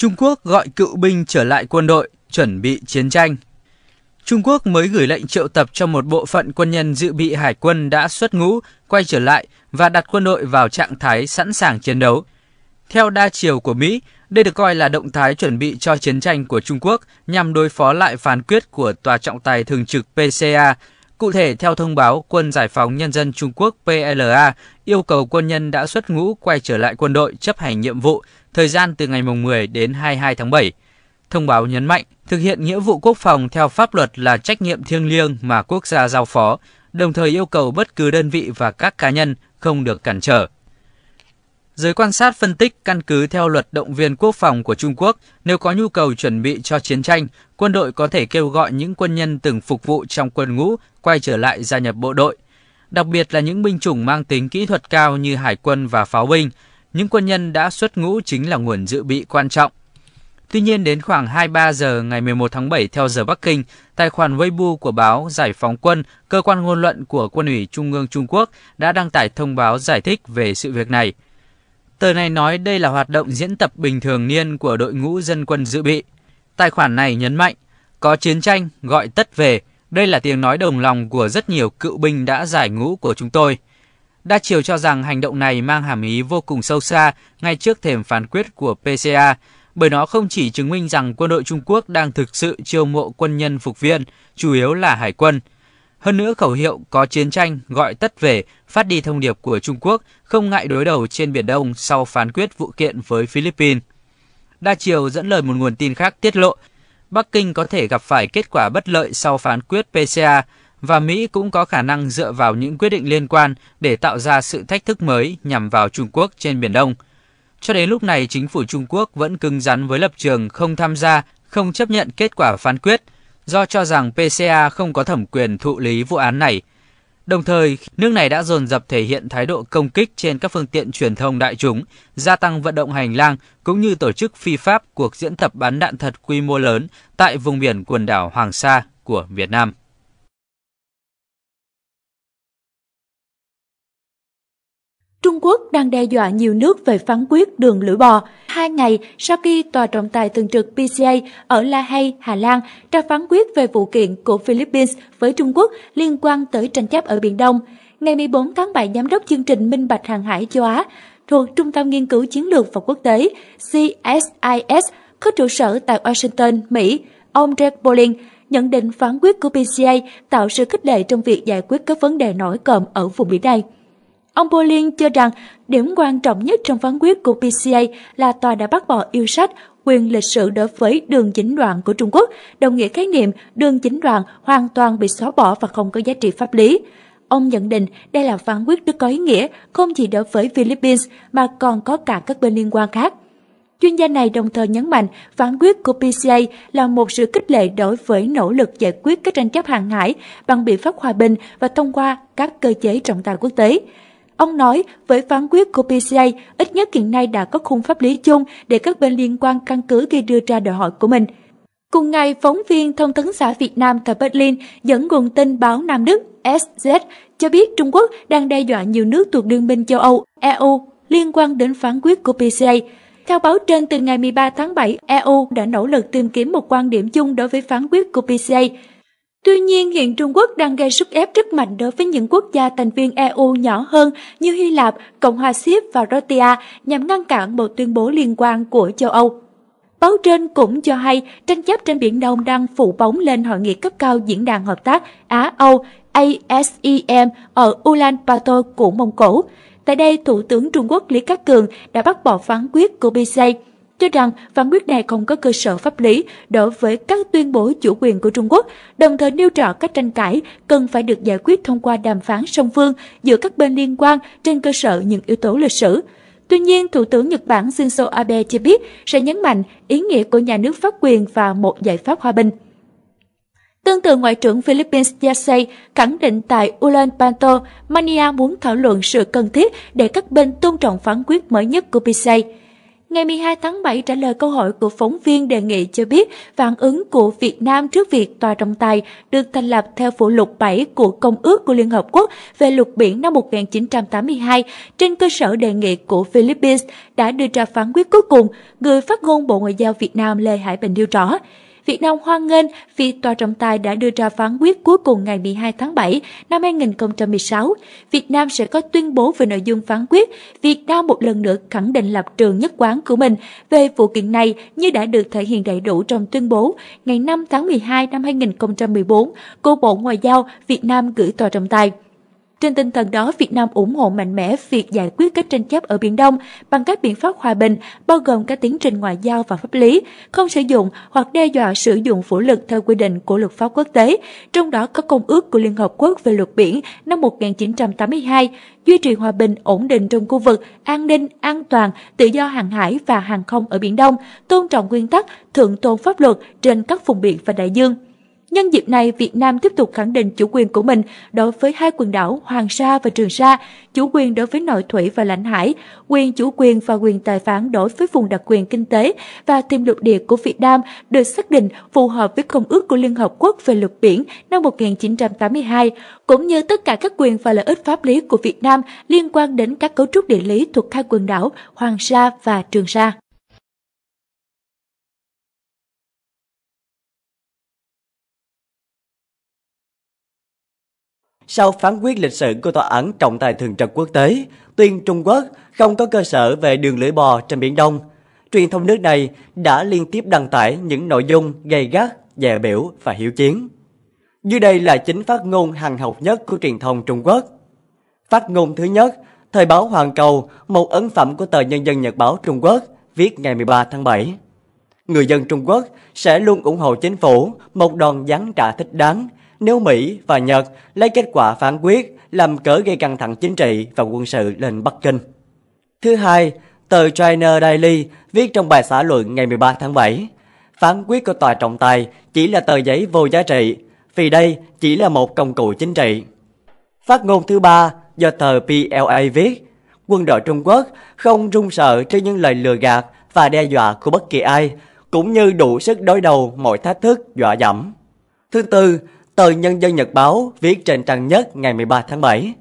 Trung Quốc gọi cựu binh trở lại quân đội, chuẩn bị chiến tranh. Trung Quốc mới gửi lệnh triệu tập cho một bộ phận quân nhân dự bị hải quân đã xuất ngũ, quay trở lại và đặt quân đội vào trạng thái sẵn sàng chiến đấu. Theo đa chiều của Mỹ, đây được coi là động thái chuẩn bị cho chiến tranh của Trung Quốc nhằm đối phó lại phán quyết của Tòa trọng tài thường trực PCA. Cụ thể, theo thông báo, Quân Giải phóng Nhân dân Trung Quốc PLA yêu cầu quân nhân đã xuất ngũ quay trở lại quân đội chấp hành nhiệm vụ thời gian từ ngày 10 đến 22 tháng 7. Thông báo nhấn mạnh, thực hiện nghĩa vụ quốc phòng theo pháp luật là trách nhiệm thiêng liêng mà quốc gia giao phó, đồng thời yêu cầu bất cứ đơn vị và các cá nhân không được cản trở. Giới quan sát phân tích căn cứ theo luật động viên quốc phòng của Trung Quốc, nếu có nhu cầu chuẩn bị cho chiến tranh, quân đội có thể kêu gọi những quân nhân từng phục vụ trong quân ngũ quay trở lại gia nhập bộ đội. Đặc biệt là những binh chủng mang tính kỹ thuật cao như hải quân và pháo binh, những quân nhân đã xuất ngũ chính là nguồn dự bị quan trọng. Tuy nhiên đến khoảng 23 giờ ngày 11 tháng 7 theo giờ Bắc Kinh, tài khoản Weibo của báo Giải phóng quân, cơ quan ngôn luận của Quân ủy Trung ương Trung Quốc đã đăng tải thông báo giải thích về sự việc này. Tờ này nói đây là hoạt động diễn tập bình thường niên của đội ngũ dân quân dự bị. Tài khoản này nhấn mạnh, có chiến tranh gọi tất về, đây là tiếng nói đồng lòng của rất nhiều cựu binh đã giải ngũ của chúng tôi – Đa chiều cho rằng hành động này mang hàm ý vô cùng sâu xa ngay trước thềm phán quyết của PCA, bởi nó không chỉ chứng minh rằng quân đội Trung Quốc đang thực sự chiêu mộ quân nhân phục viên, chủ yếu là hải quân. Hơn nữa khẩu hiệu có chiến tranh gọi tất về phát đi thông điệp của Trung Quốc không ngại đối đầu trên Biển Đông sau phán quyết vụ kiện với Philippines. Đa chiều dẫn lời một nguồn tin khác tiết lộ, Bắc Kinh có thể gặp phải kết quả bất lợi sau phán quyết PCA – và Mỹ cũng có khả năng dựa vào những quyết định liên quan để tạo ra sự thách thức mới nhằm vào Trung Quốc trên Biển Đông. Cho đến lúc này, chính phủ Trung Quốc vẫn cứng rắn với lập trường không tham gia, không chấp nhận kết quả phán quyết, do cho rằng PCA không có thẩm quyền thụ lý vụ án này. Đồng thời, nước này đã dồn dập thể hiện thái độ công kích trên các phương tiện truyền thông đại chúng, gia tăng vận động hành lang cũng như tổ chức phi pháp cuộc diễn tập bắn đạn thật quy mô lớn tại vùng biển quần đảo Hoàng Sa của Việt Nam. Trung Quốc đang đe dọa nhiều nước về phán quyết đường lưỡi bò. Hai ngày sau khi tòa trọng tài thường trực PCA ở La Hay, Hà Lan ra phán quyết về vụ kiện của Philippines với Trung Quốc liên quan tới tranh chấp ở Biển Đông, ngày 14 tháng 7, Giám đốc chương trình Minh Bạch Hàng hải châu Á thuộc Trung tâm Nghiên cứu Chiến lược và Quốc tế CSIS có trụ sở tại Washington, Mỹ, ông Jack Bolling nhận định phán quyết của PCA tạo sự khích lệ trong việc giải quyết các vấn đề nổi cộm ở vùng biển này. Ông Bolin cho rằng điểm quan trọng nhất trong phán quyết của PCA là tòa đã bác bỏ yêu sách quyền lịch sử đối với đường chính đoạn của Trung Quốc, đồng nghĩa khái niệm đường chính đoạn hoàn toàn bị xóa bỏ và không có giá trị pháp lý. Ông nhận định đây là phán quyết rất có ý nghĩa không chỉ đối với Philippines mà còn có cả các bên liên quan khác. Chuyên gia này đồng thời nhấn mạnh phán quyết của PCA là một sự kích lệ đối với nỗ lực giải quyết các tranh chấp hàng hải bằng biện pháp hòa bình và thông qua các cơ chế trọng tài quốc tế. Ông nói, với phán quyết của PCA, ít nhất hiện nay đã có khung pháp lý chung để các bên liên quan căn cứ khi đưa ra đòi hỏi của mình. Cùng ngày, phóng viên thông tấn xã Việt Nam tại Berlin dẫn nguồn tin báo Nam Đức SZ cho biết Trung Quốc đang đe dọa nhiều nước thuộc Liên minh châu Âu EU liên quan đến phán quyết của PCA. Theo báo trên, từ ngày 13 tháng 7, EU đã nỗ lực tìm kiếm một quan điểm chung đối với phán quyết của PCA. Tuy nhiên, hiện Trung Quốc đang gây sức ép rất mạnh đối với những quốc gia thành viên EU nhỏ hơn như Hy Lạp, Cộng hòa Séc và Croatia nhằm ngăn cản một tuyên bố liên quan của châu Âu. Báo trên cũng cho hay tranh chấp trên Biển Đông đang phụ bóng lên hội nghị cấp cao Diễn đàn Hợp tác Á-Âu ASEM ở Ulaanbaatar của Mông Cổ. Tại đây, Thủ tướng Trung Quốc Lý Cát Cường đã bác bỏ phán quyết của BC cho rằng phán quyết này không có cơ sở pháp lý đối với các tuyên bố chủ quyền của Trung Quốc, đồng thời nêu rõ các tranh cãi cần phải được giải quyết thông qua đàm phán song phương giữa các bên liên quan trên cơ sở những yếu tố lịch sử. Tuy nhiên, Thủ tướng Nhật Bản Shinzo Abe cho biết sẽ nhấn mạnh ý nghĩa của nhà nước pháp quyền và một giải pháp hòa bình. Tương tự Ngoại trưởng Philippines Yasei khẳng định tại Ulaanbaatar, Mania muốn thảo luận sự cần thiết để các bên tôn trọng phán quyết mới nhất của PCA ngày 12 tháng 7 trả lời câu hỏi của phóng viên đề nghị cho biết phản ứng của Việt Nam trước việc tòa trọng tài được thành lập theo phụ lục 7 của Công ước của Liên Hợp Quốc về luật biển năm 1982 trên cơ sở đề nghị của Philippines đã đưa ra phán quyết cuối cùng, người phát ngôn Bộ Ngoại giao Việt Nam Lê Hải Bình nêu rõ. Việt Nam hoan nghênh vì tòa trọng tài đã đưa ra phán quyết cuối cùng ngày 12 tháng 7 năm 2016. Việt Nam sẽ có tuyên bố về nội dung phán quyết. Việt Nam một lần nữa khẳng định lập trường nhất quán của mình về vụ kiện này như đã được thể hiện đầy đủ trong tuyên bố ngày 5 tháng 12 năm 2014 của Bộ Ngoại giao Việt Nam gửi tòa trọng tài. Trên tinh thần đó, Việt Nam ủng hộ mạnh mẽ việc giải quyết các tranh chấp ở Biển Đông bằng các biện pháp hòa bình, bao gồm các tiến trình ngoại giao và pháp lý, không sử dụng hoặc đe dọa sử dụng vũ lực theo quy định của luật pháp quốc tế, trong đó có Công ước của Liên Hợp Quốc về luật biển năm 1982, duy trì hòa bình, ổn định trong khu vực, an ninh, an toàn, tự do hàng hải và hàng không ở Biển Đông, tôn trọng nguyên tắc thượng tôn pháp luật trên các vùng biển và đại dương. Nhân dịp này, Việt Nam tiếp tục khẳng định chủ quyền của mình đối với hai quần đảo Hoàng Sa và Trường Sa, chủ quyền đối với nội thủy và lãnh hải, quyền chủ quyền và quyền tài phán đối với vùng đặc quyền kinh tế và tiềm lục địa của Việt Nam được xác định phù hợp với Công ước của Liên Hợp Quốc về luật biển năm 1982, cũng như tất cả các quyền và lợi ích pháp lý của Việt Nam liên quan đến các cấu trúc địa lý thuộc hai quần đảo Hoàng Sa và Trường Sa. sau phán quyết lịch sử của Tòa án Trọng tài Thường trực Quốc tế tuyên Trung Quốc không có cơ sở về đường lưỡi bò trên Biển Đông. Truyền thông nước này đã liên tiếp đăng tải những nội dung gay gắt, dè biểu và hiểu chiến. Dưới đây là chính phát ngôn hàng học nhất của truyền thông Trung Quốc. Phát ngôn thứ nhất, Thời báo Hoàng Cầu, một ấn phẩm của tờ Nhân dân Nhật báo Trung Quốc, viết ngày 13 tháng 7. Người dân Trung Quốc sẽ luôn ủng hộ chính phủ một đòn giáng trả thích đáng – nếu Mỹ và Nhật lấy kết quả phán quyết làm cớ gây căng thẳng chính trị và quân sự lên Bắc Kinh. Thứ hai, tờ China Daily viết trong bài xã luận ngày 13 tháng 7, phán quyết của tòa trọng tài chỉ là tờ giấy vô giá trị, vì đây chỉ là một công cụ chính trị. Phát ngôn thứ ba do tờ PLA viết, quân đội Trung Quốc không run sợ trước những lời lừa gạt và đe dọa của bất kỳ ai, cũng như đủ sức đối đầu mọi thách thức dọa dẫm. Thứ tư, tờ Nhân dân Nhật Báo viết trên trang nhất ngày 13 tháng 7,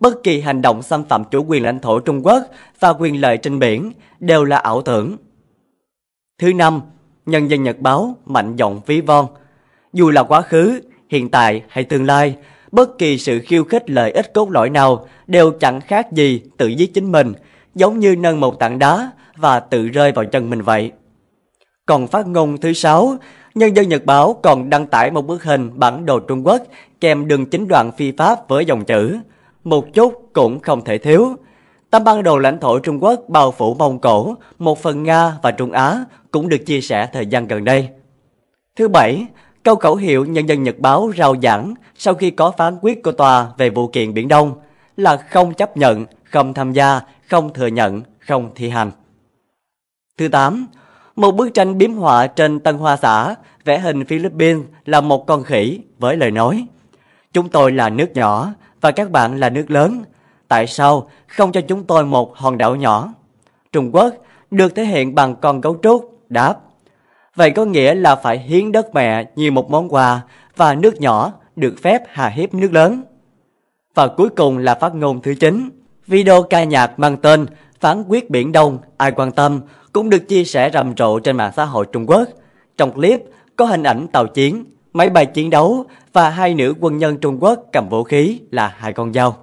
bất kỳ hành động xâm phạm chủ quyền lãnh thổ Trung Quốc và quyền lợi trên biển đều là ảo tưởng. Thứ năm, Nhân dân Nhật Báo mạnh giọng ví von. Dù là quá khứ, hiện tại hay tương lai, bất kỳ sự khiêu khích lợi ích cốt lõi nào đều chẳng khác gì tự giết chính mình, giống như nâng một tảng đá và tự rơi vào chân mình vậy. Còn phát ngôn thứ sáu Nhân dân Nhật báo còn đăng tải một bức hình bản đồ Trung Quốc kèm đường chính đoạn phi pháp với dòng chữ một chút cũng không thể thiếu. Tấm bản đồ lãnh thổ Trung Quốc bao phủ Mông Cổ, một phần Nga và Trung Á cũng được chia sẻ thời gian gần đây. Thứ bảy, câu khẩu hiệu Nhân dân Nhật báo rao giảng sau khi có phán quyết của tòa về vụ kiện Biển Đông là không chấp nhận, không tham gia, không thừa nhận, không thi hành. Thứ tám, một bức tranh biếm họa trên Tân Hoa xã vẽ hình Philippines là một con khỉ với lời nói Chúng tôi là nước nhỏ và các bạn là nước lớn. Tại sao không cho chúng tôi một hòn đảo nhỏ? Trung Quốc được thể hiện bằng con gấu trúc, đáp. Vậy có nghĩa là phải hiến đất mẹ như một món quà và nước nhỏ được phép hà hiếp nước lớn. Và cuối cùng là phát ngôn thứ 9. Video ca nhạc mang tên phán quyết Biển Đông, ai quan tâm cũng được chia sẻ rầm rộ trên mạng xã hội Trung Quốc. Trong clip có hình ảnh tàu chiến, máy bay chiến đấu và hai nữ quân nhân Trung Quốc cầm vũ khí là hai con dao.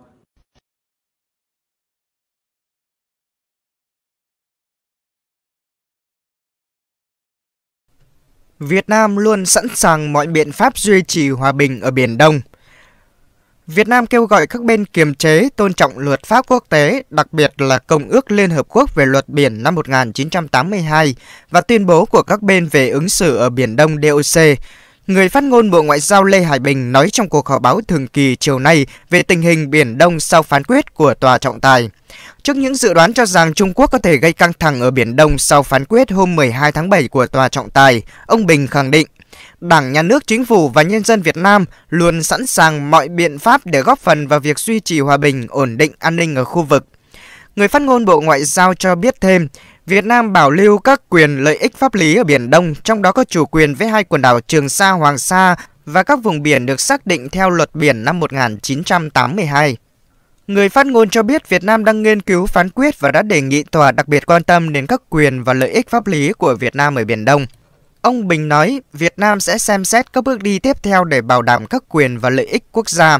Việt Nam luôn sẵn sàng mọi biện pháp duy trì hòa bình ở Biển Đông – Việt Nam kêu gọi các bên kiềm chế, tôn trọng luật pháp quốc tế, đặc biệt là Công ước Liên Hợp Quốc về luật biển năm 1982 và tuyên bố của các bên về ứng xử ở Biển Đông DOC. Người phát ngôn Bộ Ngoại giao Lê Hải Bình nói trong cuộc họp báo thường kỳ chiều nay về tình hình Biển Đông sau phán quyết của Tòa trọng tài. Trước những dự đoán cho rằng Trung Quốc có thể gây căng thẳng ở Biển Đông sau phán quyết hôm 12 tháng 7 của Tòa trọng tài, ông Bình khẳng định Đảng, Nhà nước, Chính phủ và nhân dân Việt Nam luôn sẵn sàng mọi biện pháp để góp phần vào việc duy trì hòa bình, ổn định, an ninh ở khu vực. Người phát ngôn Bộ Ngoại giao cho biết thêm, Việt Nam bảo lưu các quyền lợi ích pháp lý ở Biển Đông, trong đó có chủ quyền với hai quần đảo Trường Sa, Hoàng Sa và các vùng biển được xác định theo luật biển năm 1982. Người phát ngôn cho biết Việt Nam đang nghiên cứu phán quyết và đã đề nghị tòa đặc biệt quan tâm đến các quyền và lợi ích pháp lý của Việt Nam ở Biển Đông. Ông Bình nói Việt Nam sẽ xem xét các bước đi tiếp theo để bảo đảm các quyền và lợi ích quốc gia.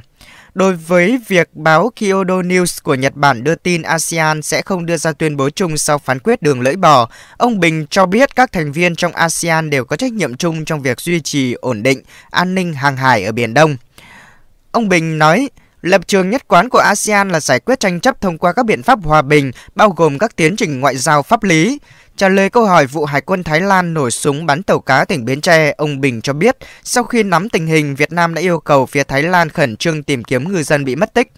Đối với việc báo Kyodo News của Nhật Bản đưa tin ASEAN sẽ không đưa ra tuyên bố chung sau phán quyết đường lưỡi bò, ông Bình cho biết các thành viên trong ASEAN đều có trách nhiệm chung trong việc duy trì ổn định, an ninh hàng hải ở Biển Đông. Ông Bình nói, Lập trường nhất quán của ASEAN là giải quyết tranh chấp thông qua các biện pháp hòa bình, bao gồm các tiến trình ngoại giao pháp lý. Trả lời câu hỏi vụ Hải quân Thái Lan nổ súng bắn tàu cá tỉnh Bến Tre, ông Bình cho biết, sau khi nắm tình hình, Việt Nam đã yêu cầu phía Thái Lan khẩn trương tìm kiếm ngư dân bị mất tích.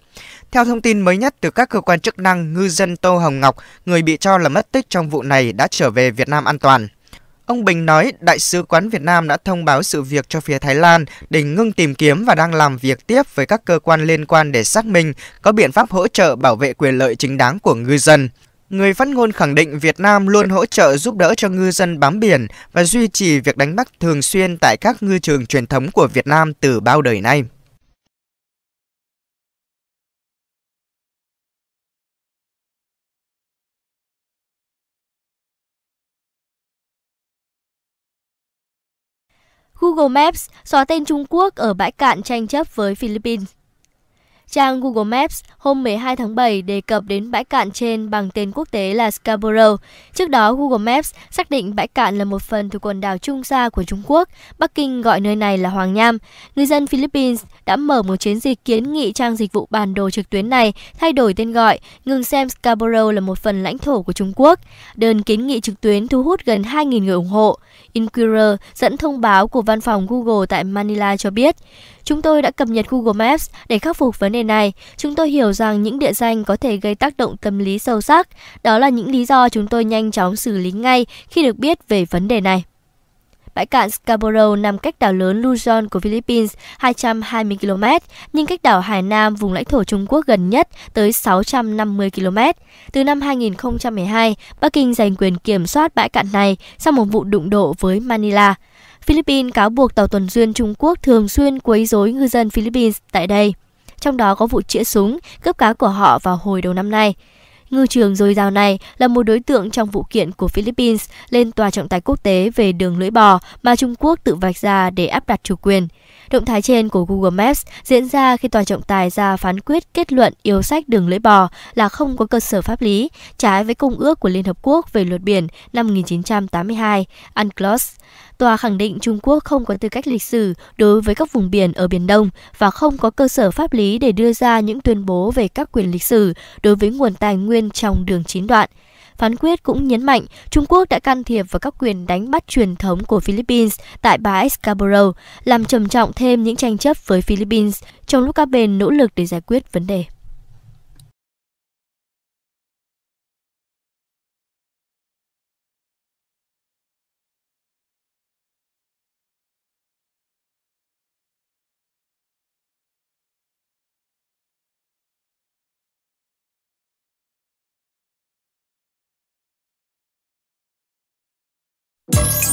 Theo thông tin mới nhất từ các cơ quan chức năng, ngư dân Tô Hồng Ngọc, người bị cho là mất tích trong vụ này đã trở về Việt Nam an toàn. Ông Bình nói Đại sứ quán Việt Nam đã thông báo sự việc cho phía Thái Lan để ngưng tìm kiếm và đang làm việc tiếp với các cơ quan liên quan để xác minh có biện pháp hỗ trợ bảo vệ quyền lợi chính đáng của ngư dân. Người phát ngôn khẳng định Việt Nam luôn hỗ trợ giúp đỡ cho ngư dân bám biển và duy trì việc đánh bắt thường xuyên tại các ngư trường truyền thống của Việt Nam từ bao đời nay. Google Maps xóa tên Trung Quốc ở bãi cạn tranh chấp với Philippines. Trang Google Maps hôm 12 tháng 7 đề cập đến bãi cạn trên bằng tên quốc tế là Scarborough. Trước đó, Google Maps xác định bãi cạn là một phần thuộc quần đảo Trung Sa của Trung Quốc. Bắc Kinh gọi nơi này là Hoàng Nham. Người dân Philippines đã mở một chiến dịch kiến nghị trang dịch vụ bản đồ trực tuyến này thay đổi tên gọi, ngừng xem Scarborough là một phần lãnh thổ của Trung Quốc. Đơn kiến nghị trực tuyến thu hút gần 2.000 người ủng hộ. Inquirer dẫn thông báo của văn phòng Google tại Manila cho biết, Chúng tôi đã cập nhật Google Maps để khắc phục vấn đề này. Chúng tôi hiểu rằng những địa danh có thể gây tác động tâm lý sâu sắc. Đó là những lý do chúng tôi nhanh chóng xử lý ngay khi được biết về vấn đề này. Bãi cạn Scarborough nằm cách đảo lớn Luzon của Philippines 220 km, nhưng cách đảo Hải Nam vùng lãnh thổ Trung Quốc gần nhất tới 650 km. Từ năm 2012, Bắc Kinh giành quyền kiểm soát bãi cạn này sau một vụ đụng độ với Manila. Philippines cáo buộc tàu tuần duyên Trung Quốc thường xuyên quấy rối ngư dân Philippines tại đây, trong đó có vụ chĩa súng, cướp cá của họ vào hồi đầu năm nay. Ngư trường dồi dào này là một đối tượng trong vụ kiện của Philippines lên tòa trọng tài quốc tế về đường lưỡi bò mà Trung Quốc tự vạch ra để áp đặt chủ quyền. Động thái trên của Google Maps diễn ra khi tòa trọng tài ra phán quyết kết luận yêu sách đường lưỡi bò là không có cơ sở pháp lý, trái với Công ước của Liên Hợp Quốc về luật biển năm 1982, UNCLOS, Tòa khẳng định Trung Quốc không có tư cách lịch sử đối với các vùng biển ở Biển Đông và không có cơ sở pháp lý để đưa ra những tuyên bố về các quyền lịch sử đối với nguồn tài nguyên trong đường chín đoạn. Phán quyết cũng nhấn mạnh Trung Quốc đã can thiệp vào các quyền đánh bắt truyền thống của Philippines tại bãi Scarborough, làm trầm trọng thêm những tranh chấp với Philippines trong lúc các bên nỗ lực để giải quyết vấn đề. you